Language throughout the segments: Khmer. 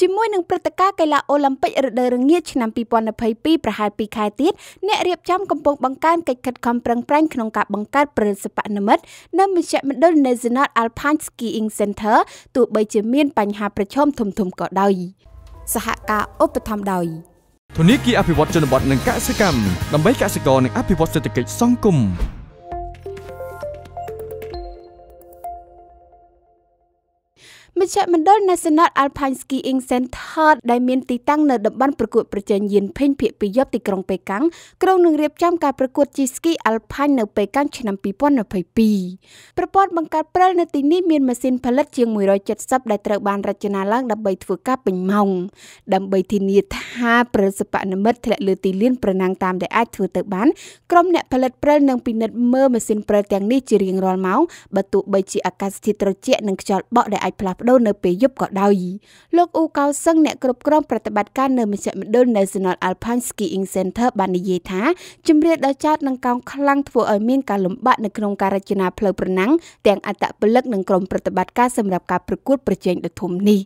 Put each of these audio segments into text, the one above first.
ជាមួយនឹងព្រឹត្តិការណ៍កីឡាអូឡ িম্প ិករដូវរងាឆ្នាំ2022ប្រហែល2ខែទៀតអ្នករៀបចំកំពុងបង្កើនកិច្ចខិតខំប្រឹងប្រែងក្នុងការបង្កើតប្រសិទ្ធនិមិត្តនៅមជ្ឈមណ្ឌល National Alpine Skiing Center ទោះបីជាមានបញ្ហាប្រឈមធំធំក៏ដោយ សហការឧបត្ថម្ភដោយធនាគារអភិវឌ្ឍជនបទនិងកសិកម្មដើម្បីកសិករនិងអភិវឌ្ឍសេដ្ឋកិច្ចសង្គមមជ្ឈមណ្ឌល National Alpine Skiing Center ដែលមានទីតាំងនៅតំបន់ប្រកួតប្រជែងយានភេញភាគពីយប់ទីក្រុងប៉េកាំងក្រុងនឹងរៀបចំការប្រកួតជិះស្គី Alpine នៅប៉េកាំងឆ្នាំ2022ប្រព័ន្ធបង្កើតព្រិលនៅទីនេះមានម៉ាស៊ីនផលិតជាង170ដែលត្រូវបានរចនាឡើងដើម្បីធ្វើការពេញម៉ោងដើម្បីធានាថាប្រសិទ្ធនិមិត្តធ្លាក់លើទីលានប្រណាំងតាមដែលអាចធ្វើទៅបានក្រុមអ្នកផលិតព្រិលនឹងពិនិត្យមើលម៉ាស៊ីនព្រិលទាំងនេះជារៀងរាល់ម៉ោងបើទោះបីជាអាកាសធាតុត្រជាក់និងខ្យល់បក់ដែលអាចផ្លាស់ប្ដូរនៅពេលយប់ក៏ដោយលោកអ៊ូកៅសឹងអ្នកគ្រប់គ្រងប្រតិបត្តិការនៅមជ្ឈមណ្ឌល National Alpine Skiing Center បាននិយាយថាជំរាបដល់ចោតនឹងកោងខ្លាំងធ្វើឲ្យមានការលំបាកនៅក្នុងការរចនាផ្លូវប្រណាំងទាំងអត្តពលិកនិងក្រុមប្រតិបត្តិការសម្រាប់ការប្រកួតប្រជែងដ៏ធំនេះ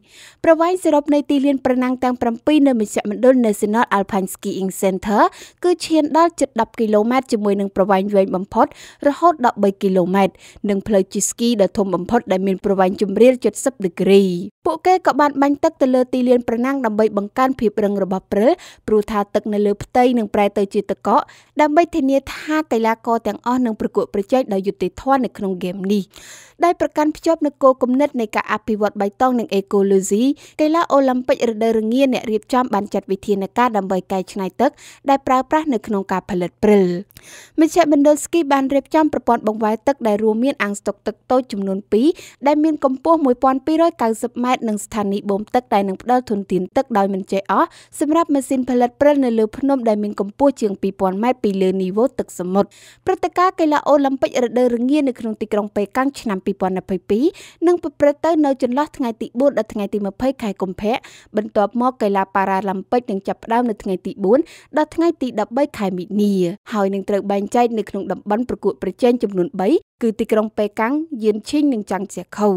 ប្រវែងសរុបនៃទីលានប្រណាំងទាំង7នៅមជ្ឈមណ្ឌល National Alpine Skiing Center គឺឈានដល់ជិត10គីឡូម៉ែត្រជាមួយនឹងប្រវែងវែងបំផុតរហូតដល់3គីឡូម៉ែត្រនិងផ្លូវជិះស្គីដ៏ធំបំផុតដែលមានប្រវែងជម្រាល70 the grey ពួកគេក៏បានបាញ់ទឹកទៅលើទីលានប្រណាំងដើម្បីបង្កើនភាពរឹងរបស់ព្រិលព្រោះថាទឹកនៅលើផ្ទៃនឹងប្រែទៅជាទឹកកកដើម្បីធានាថាកីឡាករទាំងអស់នឹងប្រកួតប្រជែងដោយយុត្តិធម៌នៅក្នុងហ្គេមនេះដោយប្រកាន់ភ្ជាប់នូវគោលគំនិតនៃការអភិវឌ្ឍបៃតងនិងអេកូឡូស៊ីកីឡាអូឡ িম্প ពិករដូវរងាអ្នករៀបចំបានចាត់វិធានការដើម្បីកែច្នៃទឹកដែលប្រើប្រាស់នៅក្នុងការផលិតព្រិលមជ្ឈមណ្ឌលស្គីបានរៀបចំប្រព័ន្ធបង្វែរទឹកដែលរួមមានអាងស្តុកទឹកតូចចំនួន2ដែលមានកម្ពស់1290ម៉ែត្រតនិងស្ថានីយ៍បូមទឹកដែលនឹងផ្ដល់ធនធានទឹកដោយមិនចេះអស់សម្រាប់ម៉ាស៊ីនផលិតព្រិលនៅលើភ្នំដែលមានកម្ពស់ជាង2000ម៉ែត្រពីលើនីវ៉ូទឹកសមុទ្រព្រឹត្តិការណ៍កីឡាអូឡ িম্প ិករដូវរងានៅក្នុងទីក្រុងប៉េកាំងឆ្នាំ2022នឹងប្រព្រឹត្តទៅនៅចន្លោះថ្ងៃទី4ដល់ថ្ងៃទី20ខែកុម្ភៈបន្ទាប់មកកីឡាប៉ារ៉ាឡ িম্প ិកនឹងចាប់ផ្ដើមនៅថ្ងៃទី4ដល់ថ្ងៃទី13ខែមីនាហើយនឹងត្រូវបែងចែកនៅក្នុងតំបន់ប្រកួតប្រជែងចំនួន3គឺទីក្រុងប៉េកាំងយានឈីងនិងចាំងសៀខូ